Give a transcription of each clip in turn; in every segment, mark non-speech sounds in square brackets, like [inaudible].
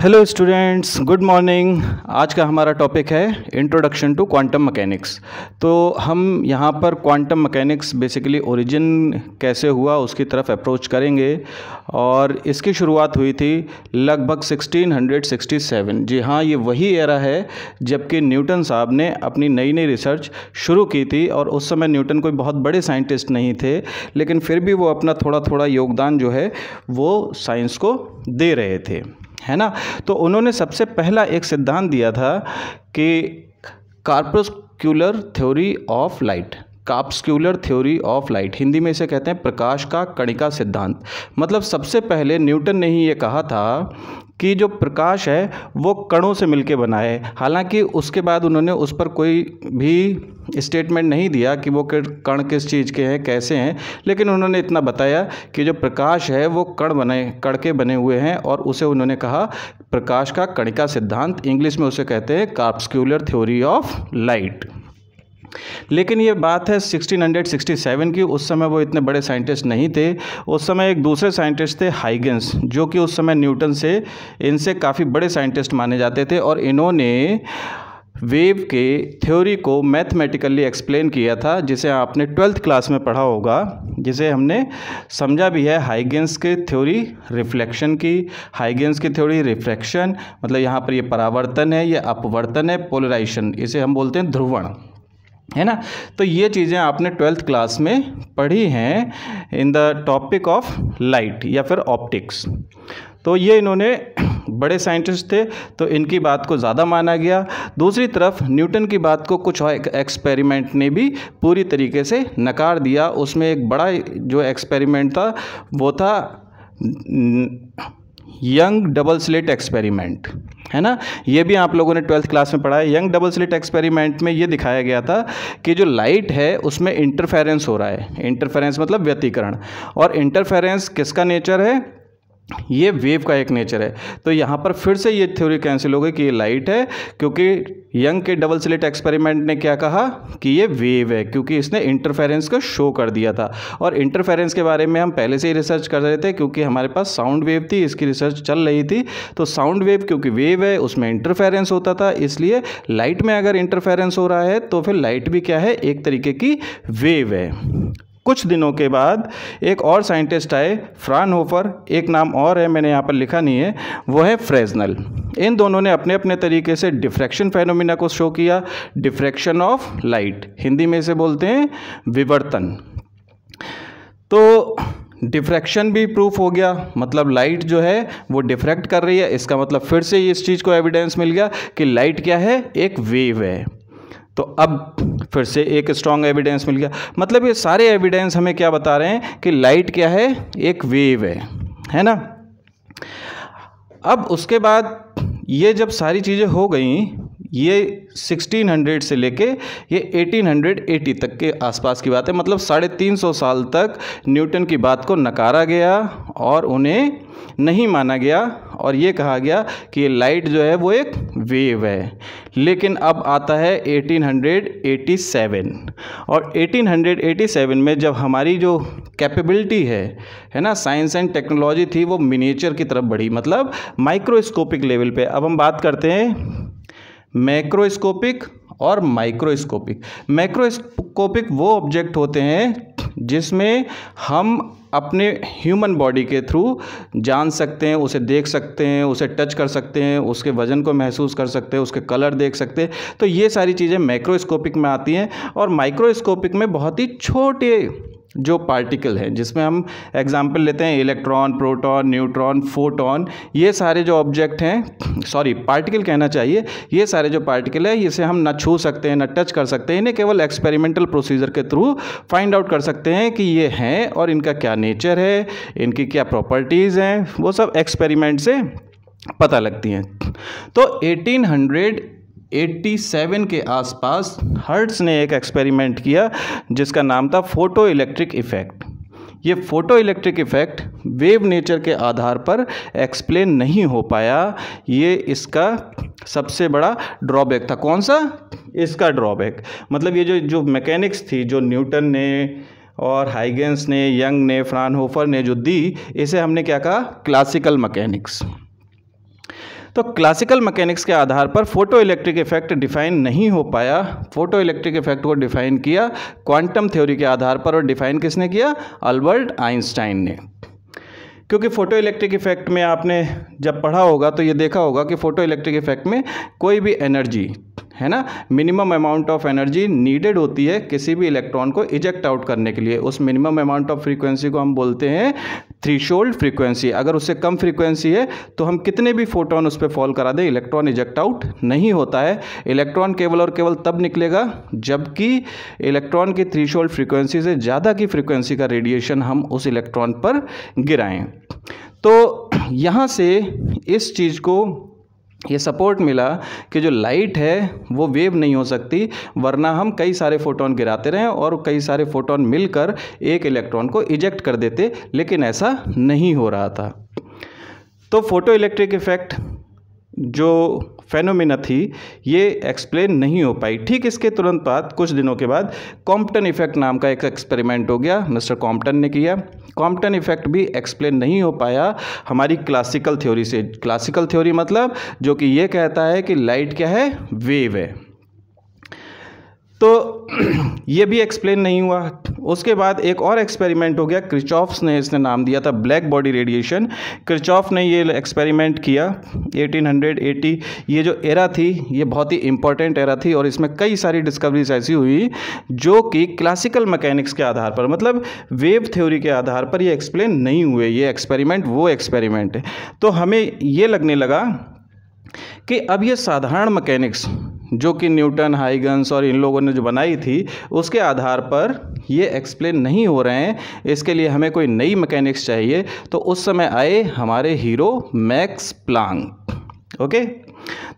hello students good morning आज का हमारा टॉपिक है इंट्रोडक्शन टू क्वांटम मैकेनिक्स तो हम यहाँ पर क्वांटम मैकेनिक्स बेसिकली ओरिजिन कैसे हुआ उसकी तरफ अप्रोच करेंगे और इसकी शुरुआत हुई थी लगभग 1667 जी हाँ ये वही एरा है जबकि न्यूटन साहब ने अपनी नई नई रिसर्च शुरू की थी और उस समय न्यूटन कोई बहुत बड़े साइंटिस्ट नहीं थे लेकिन फिर भी वो अपना थोड़ा थोड़ा योगदान जो है वो साइंस को दे रहे थे है ना तो उन्होंने सबसे पहला एक सिद्धांत दिया था कि corpuscular theory of light corpuscular theory of light Hindi में इसे कहते हैं प्रकाश का कणिका सिद्धांत मतलब सबसे पहले न्यूटन ने ही ये कहा था कि जो प्रकाश है वो कणों से मिलके बना है हालांकि उसके बाद उन्होंने उस पर कोई भी स्टेटमेंट नहीं दिया कि वो कण किस चीज़ के हैं कैसे हैं लेकिन उन्होंने इतना बताया कि जो प्रकाश है वो कण बने कण के बने हुए हैं और उसे उन्होंने कहा प्रकाश का कणिका सिद्धांत इंग्लिश में उसे कहते हैं कार्पस्क्यूलर थ्योरी ऑफ लाइट लेकिन ये बात है 1667 की उस समय वो इतने बड़े साइंटिस्ट नहीं थे उस समय एक दूसरे साइंटिस्ट थे हाइगेंस जो कि उस समय न्यूटन से इनसे काफ़ी बड़े साइंटिस्ट माने जाते थे और इन्होंने वेव के थ्योरी को मैथमेटिकली एक्सप्लेन किया था जिसे आपने ट्वेल्थ क्लास में पढ़ा होगा जिसे हमने समझा भी है हाइगेंस के थ्योरी रिफ्लेक्शन की हाइगेंस की थ्योरी रिफ्लेक्शन मतलब यहाँ पर ये परावर्तन है ये अपवर्तन है पोलराइजेशन इसे हम बोलते हैं ध्रुवण है ना तो ये चीज़ें आपने ट्वेल्थ क्लास में पढ़ी हैं in the topic of light या फिर ऑप्टिक्स तो ये इन्होंने बड़े साइंटिस्ट थे तो इनकी बात को ज़्यादा माना गया दूसरी तरफ न्यूटन की बात को कुछ एक्सपेरिमेंट ने भी पूरी तरीके से नकार दिया उसमें एक बड़ा जो एक्सपेरिमेंट था वो था यंग डबल स्लिट एक्सपेरिमेंट है ना ये भी आप लोगों ने ट्वेल्थ क्लास में पढ़ा है यंग डबल स्लिट एक्सपेरिमेंट में ये दिखाया गया था कि जो लाइट है उसमें इंटरफेरेंस हो रहा है इंटरफेरेंस मतलब व्यतीकरण और इंटरफेरेंस किसका नेचर है ये वेव का एक नेचर है तो यहाँ पर फिर से ये थ्योरी कैंसिल हो गई कि ये लाइट है क्योंकि यंग के डबल स्लिट एक्सपेरिमेंट ने क्या कहा कि ये वेव है क्योंकि इसने इंटरफेरेंस को शो कर दिया था और इंटरफेरेंस के बारे में हम पहले से ही रिसर्च कर रहे थे क्योंकि हमारे पास साउंड वेव थी इसकी रिसर्च चल रही थी तो साउंड वेव क्योंकि वेव है उसमें इंटरफेरेंस होता था इसलिए लाइट में अगर इंटरफेरेंस हो रहा है तो फिर लाइट भी क्या है एक तरीके की वेव है कुछ दिनों के बाद एक और साइंटिस्ट आए फ्रान होफर एक नाम और है मैंने यहाँ पर लिखा नहीं है वो है फ्रेजनल इन दोनों ने अपने अपने तरीके से डिफ्रैक्शन फेनोमिना को शो किया डिफ्रैक्शन ऑफ लाइट हिंदी में इसे बोलते हैं विवर्तन तो डिफ्रैक्शन भी प्रूफ हो गया मतलब लाइट जो है वो डिफ्रैक्ट कर रही है इसका मतलब फिर से इस चीज़ को एविडेंस मिल गया कि लाइट क्या है एक वेव है तो अब फिर से एक स्ट्रॉन्ग एविडेंस मिल गया मतलब ये सारे एविडेंस हमें क्या बता रहे हैं कि लाइट क्या है एक वेव है है ना अब उसके बाद ये जब सारी चीज़ें हो गई ये 1600 से लेके ये 1880 तक के आसपास की बात है मतलब साढ़े तीन सौ साल तक न्यूटन की बात को नकारा गया और उन्हें नहीं माना गया और ये कहा गया कि ये लाइट जो है वो एक वेव है लेकिन अब आता है 1887 और 1887 में जब हमारी जो कैपेबिलिटी है है ना साइंस एंड टेक्नोलॉजी थी वो मिनीचर की तरफ बढ़ी मतलब माइक्रोस्कोपिक लेवल पे अब हम बात करते हैं मैक्रोस्कोपिक और माइक्रोस्कोपिक मैक्रोस्कोपिक वो ऑब्जेक्ट होते हैं जिसमें हम अपने ह्यूमन बॉडी के थ्रू जान सकते हैं उसे देख सकते हैं उसे टच कर सकते हैं उसके वज़न को महसूस कर सकते हैं उसके कलर देख सकते हैं तो ये सारी चीज़ें मैक्रोस्कोपिक में आती हैं और माइक्रोस्कोपिक में बहुत ही छोटे जो पार्टिकल हैं जिसमें हम एग्जांपल लेते हैं इलेक्ट्रॉन प्रोटॉन न्यूट्रॉन फोटॉन ये सारे जो ऑब्जेक्ट हैं सॉरी पार्टिकल कहना चाहिए ये सारे जो पार्टिकल है इसे हम ना छू सकते हैं ना टच कर सकते हैं इन्हें केवल एक्सपेरिमेंटल प्रोसीजर के थ्रू फाइंड आउट कर सकते हैं कि ये हैं और इनका क्या नेचर है इनकी क्या प्रॉपर्टीज़ हैं वो सब एक्सपेरिमेंट से पता लगती हैं तो 87 के आसपास हर्ट्स ने एक एक्सपेरिमेंट किया जिसका नाम था फोटो इलेक्ट्रिक इफ़ेक्ट ये photo electric effect wave nature के आधार पर एक्सप्लेन नहीं हो पाया ये इसका सबसे बड़ा ड्रॉबैक था कौन सा इसका ड्रॉबैक मतलब ये जो जो मैकेनिक्स थी जो न्यूटन ने और हाइगेंस ने यंग ने फ्रानहोफर ने जो दी इसे हमने क्या कहा क्लासिकल मकैनिक्स तो क्लासिकल मैकेनिक्स के आधार पर फोटो इलेक्ट्रिक इफेक्ट डिफाइन नहीं हो पाया फोटो इलेक्ट्रिक इफेक्ट को डिफाइन किया क्वांटम थ्योरी के आधार पर और डिफाइन किसने किया अल्बर्ट आइंस्टाइन ने क्योंकि फ़ोटो इलेक्ट्रिक इफेक्ट में आपने जब पढ़ा होगा तो ये देखा होगा कि फ़ोटो इलेक्ट्रिक इफेक्ट में कोई भी एनर्जी है ना minimum amount of energy needed होती है किसी भी इलेक्ट्रॉन को इजेक्ट आउट करने के लिए उस मिनिमम अमाउंट ऑफ फ्रीक्वेंसी को हम बोलते हैं थ्री फ्रीक्वेंसी अगर उससे कम फ्रीक्वेंसी है तो हम कितने भी फोटोन उस पर फॉल करा दें इलेक्ट्रॉन इजेक्ट आउट नहीं होता है इलेक्ट्रॉन केवल और केवल तब निकलेगा जबकि इलेक्ट्रॉन की थ्री शोल्ड फ्रीक्वेंसी से ज़्यादा की फ्रीक्वेंसी का रेडिएशन हम उस इलेक्ट्रॉन पर गिराएं तो यहाँ से इस चीज़ को ये सपोर्ट मिला कि जो लाइट है वो वेव नहीं हो सकती वरना हम कई सारे फोटोन गिराते रहें और कई सारे फोटोन मिलकर एक इलेक्ट्रॉन को इजेक्ट कर देते लेकिन ऐसा नहीं हो रहा था तो फोटो इलेक्ट्रिक इफ़ेक्ट जो फेनोमिना थी ये एक्सप्लेन नहीं हो पाई ठीक इसके तुरंत बाद कुछ दिनों के बाद कॉम्पटन इफेक्ट नाम का एक एक्सपेरिमेंट हो गया मिस्टर कॉम्पटन ने किया कॉम्पटन इफेक्ट भी एक्सप्लेन नहीं हो पाया हमारी क्लासिकल थ्योरी से क्लासिकल थ्योरी मतलब जो कि ये कहता है कि लाइट क्या है वेव है तो [clears throat] ये भी एक्सप्लेन नहीं हुआ उसके बाद एक और एक्सपेरिमेंट हो गया क्रिचॉफ्स ने इसने नाम दिया था ब्लैक बॉडी रेडिएशन क्रिचॉफ ने ये एक्सपेरिमेंट किया 1880 ये जो एरा थी ये बहुत ही इंपॉर्टेंट एरा थी और इसमें कई सारी डिस्कवरीज ऐसी हुई जो कि क्लासिकल मैकेनिक्स के आधार पर मतलब वेव थ्योरी के आधार पर ये एक्सप्लेन नहीं हुए ये एक्सपेरिमेंट वो एक्सपेरिमेंट है तो हमें ये लगने लगा कि अब ये साधारण मैकेनिक्स जो कि न्यूटन हाइगन्स और इन लोगों ने जो बनाई थी उसके आधार पर ये एक्सप्लेन नहीं हो रहे हैं इसके लिए हमें कोई नई मैकेनिक्स चाहिए तो उस समय आए हमारे हीरो मैक्स प्लांक ओके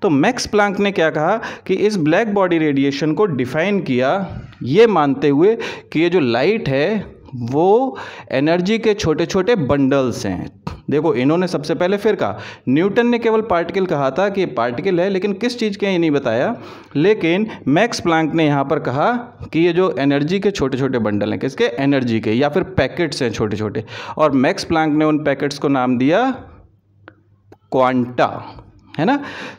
तो मैक्स प्लांक ने क्या कहा कि इस ब्लैक बॉडी रेडिएशन को डिफाइन किया ये मानते हुए कि ये जो लाइट है वो एनर्जी के छोटे छोटे बंडल्स हैं देखो इन्होंने सबसे पहले फिर कहा न्यूटन ने केवल पार्टिकल कहा था कि पार्टिकल है लेकिन किस चीज़ के ये नहीं बताया लेकिन मैक्स प्लैंक ने यहाँ पर कहा कि ये जो एनर्जी के छोटे छोटे बंडल हैं किसके एनर्जी के या फिर पैकेट्स हैं छोटे छोटे और मैक्स प्लैंक ने उन पैकेट्स को नाम दिया क्वांटा है ना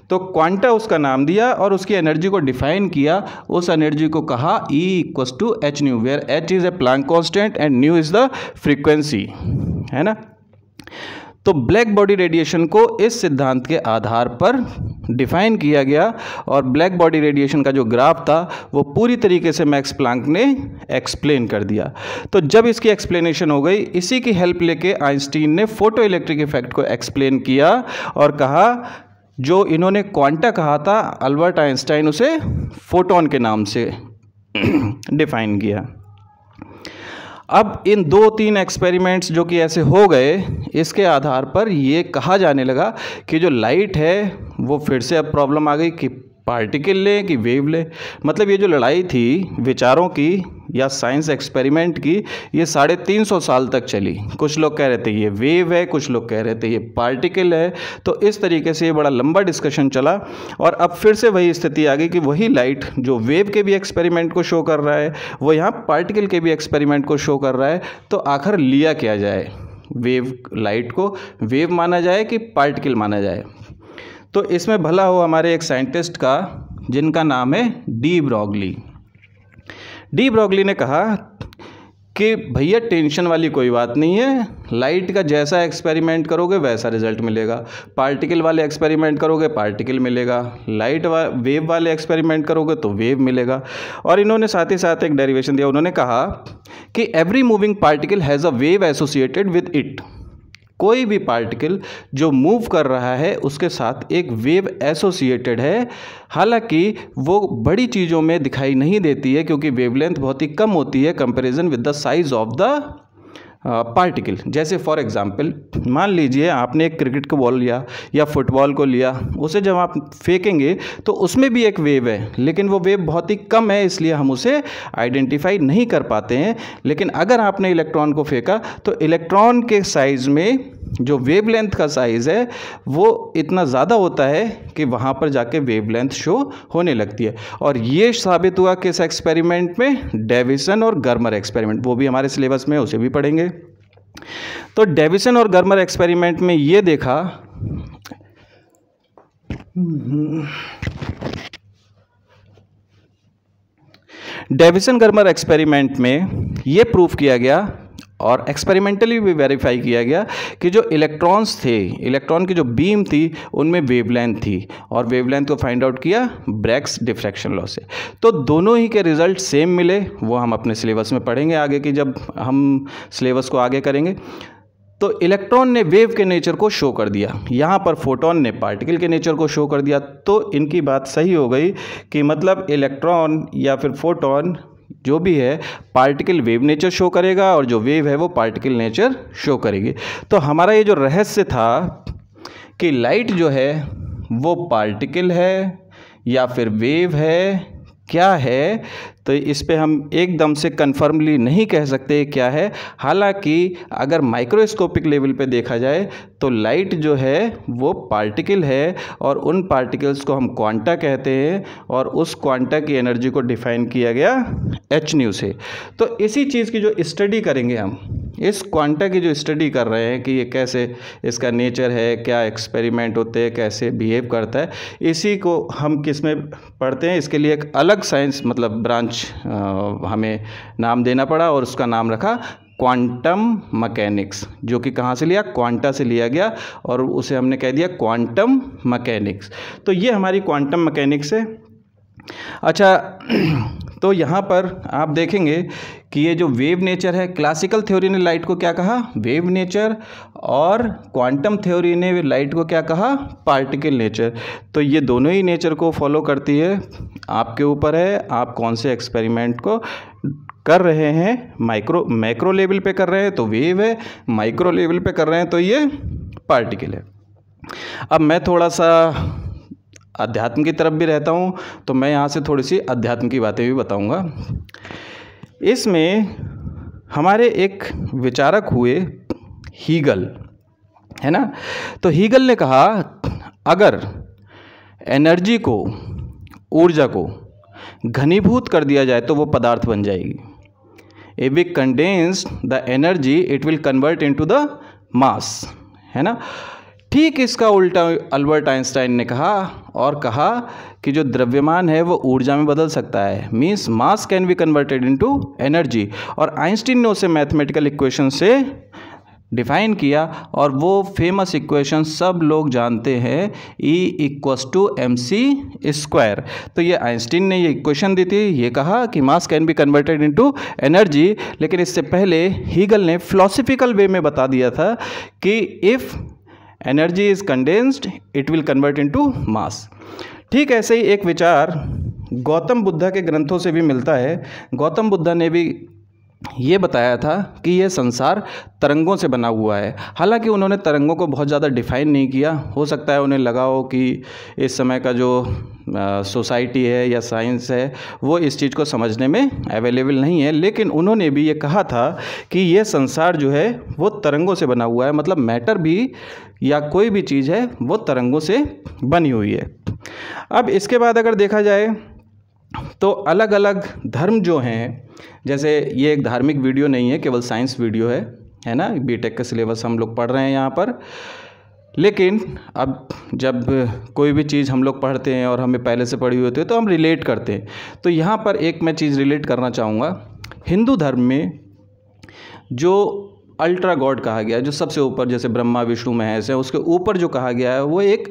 तो क्वांटा उसका नाम दिया और उसकी एनर्जी को डिफाइन किया उस एनर्जी को कहा E equals to H nu where H is a Planck constant and nu is the frequency है ना तो ब्लैक बॉडी रेडिएशन को इस सिद्धांत के आधार पर डिफाइन किया गया और ब्लैक बॉडी रेडिएशन का जो ग्राफ था वो पूरी तरीके से मैक्स प्लांक ने एक्सप्लेन कर दिया तो जब इसकी एक्सप्लेनेशन हो गई इसी की हेल्प लेके आइंस्टीन ने फोटो इलेक्ट्रिक इफेक्ट को एक्सप्लेन किया और कहा जो इन्होंने क्वांटा कहा था अल्बर्ट आइंस्टाइन उसे फोटोन के नाम से [clears throat] डिफाइन किया अब इन दो तीन एक्सपेरिमेंट्स जो कि ऐसे हो गए इसके आधार पर ये कहा जाने लगा कि जो लाइट है वो फिर से अब प्रॉब्लम आ गई कि पार्टिकल लें कि वेव लें मतलब ये जो लड़ाई थी विचारों की या साइंस एक्सपेरिमेंट की ये साढ़े तीन सौ साल तक चली कुछ लोग कह रहे थे ये वेव है कुछ लोग कह रहे थे ये पार्टिकल है तो इस तरीके से ये बड़ा लंबा डिस्कशन चला और अब फिर से वही स्थिति आ गई कि वही लाइट जो वेव के भी एक्सपेरिमेंट को शो कर रहा है वो यहाँ पार्टिकल के भी एक्सपेरिमेंट को शो कर रहा है तो आखिर लिया क्या जाए वेव लाइट को वेव माना जाए कि पार्टिकल माना जाए तो इसमें भला हो हमारे एक साइंटिस्ट का जिनका नाम है डी ब्रॉगली डी ब्रॉगली ने कहा कि भैया टेंशन वाली कोई बात नहीं है लाइट का जैसा एक्सपेरिमेंट करोगे वैसा रिजल्ट मिलेगा पार्टिकल वाले एक्सपेरिमेंट करोगे पार्टिकल मिलेगा लाइट वा वेव वाले एक्सपेरिमेंट करोगे तो वेव मिलेगा और इन्होंने साथ ही साथ एक डेरिवेशन दिया उन्होंने कहा कि every moving particle has a wave associated with it कोई भी पार्टिकल जो मूव कर रहा है उसके साथ एक वेव एसोसिएटेड है हालांकि वो बड़ी चीज़ों में दिखाई नहीं देती है क्योंकि वेवलेंथ बहुत ही कम होती है comparison with the size of the particle जैसे फॉर एग्जांपल मान लीजिए आपने एक क्रिकेट को बॉल लिया या फुटबॉल को लिया उसे जब आप फेंकेंगे तो उसमें भी एक वेव है लेकिन वो वेव बहुत ही कम है इसलिए हम उसे आइडेंटिफाई नहीं कर पाते हैं लेकिन अगर आपने इलेक्ट्रॉन को फेंका तो इलेक्ट्रॉन के साइज़ में जो वेव का साइज़ है वो इतना ज़्यादा होता है कि वहाँ पर जाके वेव शो होने लगती है और ये साबित हुआ किस एक्सपेरिमेंट में डेविसन और गर्मर एक्सपेरिमेंट वो भी हमारे सिलेबस में उसे भी पढ़ेंगे तो डेविसन और गर्मर एक्सपेरिमेंट में ये देखा डेविसन गर्मर एक्सपेरिमेंट में ये प्रूफ किया गया और एक्सपेरिमेंटली भी वेरीफाई किया गया कि जो इलेक्ट्रॉन्स थे इलेक्ट्रॉन की जो बीम थी उनमें वेवलेंथ थी और वेवलेंथ को फाइंड आउट किया ब्रैक्स डिफ्रैक्शन लॉ से तो दोनों ही के रिजल्ट सेम मिले वो हम अपने सिलेबस में पढ़ेंगे आगे की जब हम सिलेबस को आगे करेंगे तो इलेक्ट्रॉन ने वेव के नेचर को शो कर दिया यहाँ पर फोटोन ने पार्टिकल के नेचर को शो कर दिया तो इनकी बात सही हो गई कि मतलब इलेक्ट्रॉन या फिर फोटोन जो भी है पार्टिकल वेव नेचर शो करेगा और जो वेव है वो पार्टिकल नेचर शो करेगी तो हमारा ये जो रहस्य था कि लाइट जो है वो पार्टिकल है या फिर वेव है क्या है तो इस पे हम एकदम से कन्फर्मली नहीं कह सकते क्या है हालांकि अगर माइक्रोस्कोपिक लेवल पे देखा जाए तो लाइट जो है वो पार्टिकल है और उन पार्टिकल्स को हम क्वांटा कहते हैं और उस क्वांटा की एनर्जी को डिफाइन किया गया एच न्यू से तो इसी चीज़ की जो स्टडी करेंगे हम इस क्वांटा की जो स्टडी कर रहे हैं कि ये कैसे इसका नेचर है क्या एक्सपेरिमेंट होते हैं कैसे बिहेव करता है इसी को हम किस में पढ़ते हैं इसके लिए एक अलग साइंस मतलब ब्रांच हमें नाम देना पड़ा और उसका नाम रखा क्वांटम मकैनिक्स जो कि कहाँ से लिया क्वांटा से लिया गया और उसे हमने कह दिया क्वांटम मकैनिक्स तो ये हमारी क्वांटम मकैनिक्स है अच्छा तो यहाँ पर आप देखेंगे कि ये जो वेव नेचर है क्लासिकल थ्योरी ने लाइट को क्या कहा वेव नेचर और क्वांटम थ्योरी ने लाइट को क्या कहा पार्टिकल नेचर तो ये दोनों ही नेचर को फॉलो करती है आपके ऊपर है आप कौन से एक्सपेरिमेंट को कर रहे हैं माइक्रो मैक्रो लेवल पे कर रहे हैं तो वेव है माइक्रो लेवल पे कर रहे हैं तो ये पार्टिकल है अब मैं थोड़ा सा अध्यात्म की तरफ भी रहता हूँ तो मैं यहाँ से थोड़ी सी अध्यात्म की बातें भी बताऊँगा इसमें हमारे एक विचारक हुए हीगल है ना तो हीगल ने कहा अगर एनर्जी को ऊर्जा को घनीभूत कर दिया जाए तो वो पदार्थ बन जाएगी a be condensed the energy it will convert into the mass है ना ठीक इसका उल्टा अल्बर्ट आइंस्टाइन ने कहा और कहा कि जो द्रव्यमान है वो ऊर्जा में बदल सकता है means mass can be converted into energy और आइंस्टीन ने उसे मैथमेटिकल इक्वेशन से डिफाइन किया और वो फेमस इक्वेशन सब लोग जानते हैं E equals to M C square तो ये आइंस्टीन ने ये इक्वेशन दी थी ये कहा कि mass can be converted into energy लेकिन इससे पहले हीगल ने फिलोसफिकल वे में बता दिया था कि if energy is condensed it will convert into mass ठीक ऐसे ही एक विचार गौतम बुद्धा के ग्रंथों से भी मिलता है गौतम बुद्धा ने भी ये बताया था कि यह संसार तरंगों से बना हुआ है हालांकि उन्होंने तरंगों को बहुत ज़्यादा डिफाइन नहीं किया हो सकता है उन्हें लगा हो कि इस समय का जो सोसाइटी है या साइंस है वो इस चीज़ को समझने में अवेलेबल नहीं है लेकिन उन्होंने भी ये कहा था कि यह संसार जो है वो तरंगों से बना हुआ है मतलब मैटर भी या कोई भी चीज़ है वो तरंगों से बनी हुई है अब इसके बाद अगर देखा जाए तो अलग अलग धर्म जो हैं जैसे ये एक धार्मिक वीडियो नहीं है केवल साइंस वीडियो है है ना बीटेक का सिलेबस हम लोग पढ़ रहे हैं यहाँ पर लेकिन अब जब कोई भी चीज़ हम लोग पढ़ते हैं और हमें पहले से पढ़ी हुई होती है तो हम रिलेट करते हैं तो यहाँ पर एक मैं चीज़ रिलेट करना चाहूँगा हिंदू धर्म में जो अल्ट्रा गॉड कहा गया है जो सबसे ऊपर जैसे ब्रह्मा विष्णु महेश है उसके ऊपर जो कहा गया है वो एक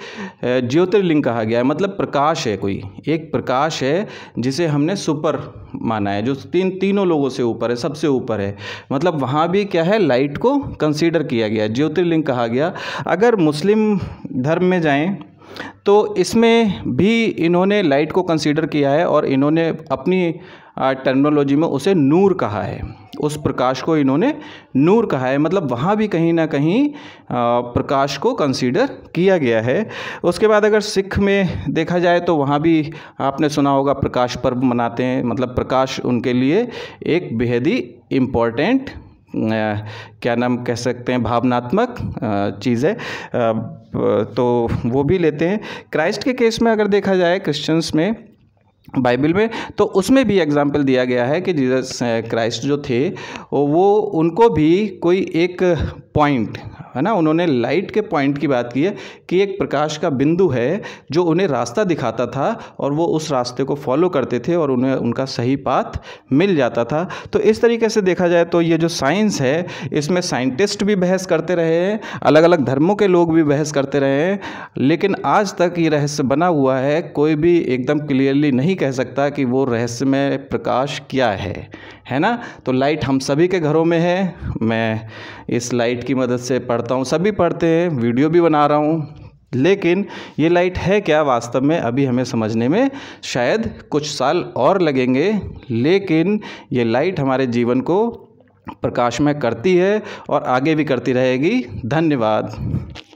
ज्योतिर्लिंग कहा गया है मतलब प्रकाश है कोई एक प्रकाश है जिसे हमने सुपर माना है जो तीन तीनों लोगों से ऊपर है सबसे ऊपर है मतलब वहाँ भी क्या है लाइट को कंसीडर किया गया है ज्योतिर्लिंग कहा गया अगर मुस्लिम धर्म में जाएँ तो इसमें भी इन्होंने लाइट को कंसीडर किया है और इन्होंने अपनी टर्मिनोलॉजी में उसे नूर कहा है उस प्रकाश को इन्होंने नूर कहा है मतलब वहाँ भी कहीं ना कहीं प्रकाश को कंसीडर किया गया है उसके बाद अगर सिख में देखा जाए तो वहाँ भी आपने सुना होगा प्रकाश पर्व मनाते हैं मतलब प्रकाश उनके लिए एक बेहद ही इम्पॉर्टेंट क्या नाम कह सकते हैं भावनात्मक चीज़ है तो वो भी लेते हैं क्राइस्ट के केस में अगर देखा जाए क्रिश्चियंस में बाइबल में तो उसमें भी एग्जाम्पल दिया गया है कि जीसस क्राइस्ट जो थे वो उनको भी कोई एक पॉइंट है ना उन्होंने लाइट के पॉइंट की बात की है कि एक प्रकाश का बिंदु है जो उन्हें रास्ता दिखाता था और वो उस रास्ते को फॉलो करते थे और उन्हें उनका सही पाथ मिल जाता था तो इस तरीके से देखा जाए तो ये जो साइंस है इसमें साइंटिस्ट भी बहस करते रहे हैं अलग अलग धर्मों के लोग भी बहस करते रहे हैं लेकिन आज तक ये रहस्य बना हुआ है कोई भी एकदम क्लियरली नहीं कह सकता कि वो रहस्यमय प्रकाश क्या है है ना तो लाइट हम सभी के घरों में है मैं इस लाइट की मदद से पढ़ता हूँ सभी पढ़ते हैं वीडियो भी बना रहा हूँ लेकिन ये लाइट है क्या वास्तव में अभी हमें समझने में शायद कुछ साल और लगेंगे लेकिन ये लाइट हमारे जीवन को प्रकाशमय करती है और आगे भी करती रहेगी धन्यवाद